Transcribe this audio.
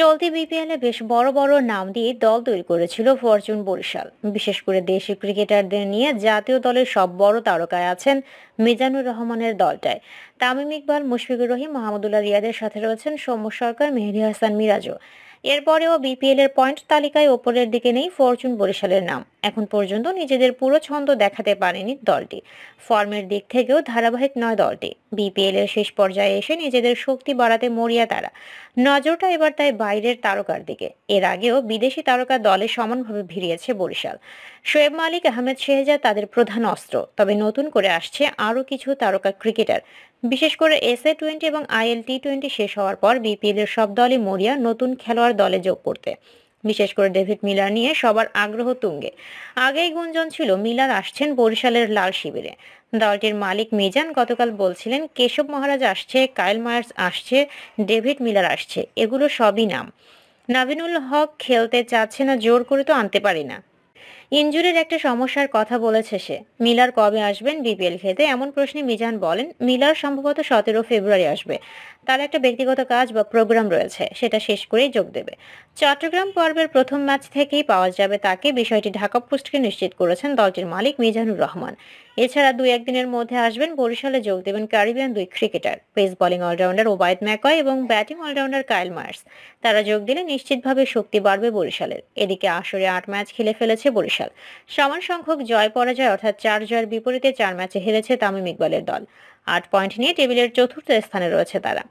চলতি বিপিএলে বেশ বড় বড় নাম দিয়ে দল তৈরি করেছিল ফরচুন বরিশাল বিশেষ করে দেশি ক্রিকেটারদের নিয়ে জাতীয় দলের সব বড় তারকায় আছেন মিজানুর রহমানের দলটায় তামিম ইকবাল মুশফিকুর রহিম মাহমুদুল্লাহ রিয়াদের সাথে রয়েছেন সৌম্য সরকার মেহেদি হাসান মিরাজও এরপরেও বিপিএল এর পয়েন্ট তালিকায় ওপরের দিকে নেই ফরচুন বরিশালের নাম এখন পর্যন্ত নিজেদের পুরো ছন্দ দেখাতে পারেনি দলটি ফর্মের দিক থেকেও ধারাবাহিক নয় দলটি বিপিএল এর শেষ পর্যায়ে এসে নিজেদের শক্তি বাড়াতে মরিয়া তারা নজরটা এবার তাই বাইরের তারকার দিকে এর আগেও বিদেশি তারকা দলে সমানভাবে ভিড়িয়েছে বরিশাল শোয়েব মালিক আহমেদ শেহজাদ তাদের প্রধান অস্ত্র তবে নতুন করে আসছে আরও কিছু তারকা ক্রিকেটার বিশেষ করে এস এ টোয়েন্টি এবং আইএল টি টোয়েন্টি শেষ হওয়ার পর বিপিএল এর সব দলই মরিয়া নতুন খেলোয়াড় দলে যোগ করতে বিশেষ করে ডেভিড মিলার নিয়ে সবার আগ্রহ তুঙ্গে আগেই গুঞ্জন ছিল মিলার আসছেন বরিশালের লাল শিবিরে দলটির মালিক মিজান গতকাল বলছিলেন কেশব মহারাজ আসছে কায়েল মায়ার্স আসছে ডেভিড মিলার আসছে এগুলো সবই নাম নাবিনুল হক খেলতে চাচ্ছে না জোর করে তো আনতে পারি না ইঞ্জুরির একটা সমস্যার কথা বলেছে সে মিলার কবে আসবেন বিপিএল খেতে এমন প্রশ্নে মিজান বলেন মিলার সম্ভবত সতেরো ফেব্রুয়ারি আসবে তার একটা ব্যক্তিগত কাজ বা প্রোগ্রাম রয়েছে সেটা শেষ করেই যোগ দেবে চট্টগ্রাম পর্বের প্রথম ম্যাচ থেকেই পাওয়া যাবে তাকে বিষয়টি ঢাকা পোস্টকে নিশ্চিত করেছেন দলটির মালিক মিজানুর রহমান এছাড়া দুই একদিনের মধ্যে আসবেন বরিশালে যোগ দেবেন ক্যারিবিয়ান দুই cricketer pace bowling allrounder Obed McCoy এবং ব্যাটিং অলরাউন্ডার কাইল মার্স তারা যোগ দিলে নিশ্চিতভাবে শক্তি বাড়বে বরিশালের এদিকে আসরে আট ম্যাচ খেলে ফেলেছে বরিশাল বরিশাল সমান সংখ্যক জয় পরাজয় অর্থাৎ চার জয়ের বিপরীতে চার ম্যাচে হেরেছে তামিম ইকবালের দল আট পয়েন্ট নিয়ে টেবিলের চতুর্থ স্থানে রয়েছে তারা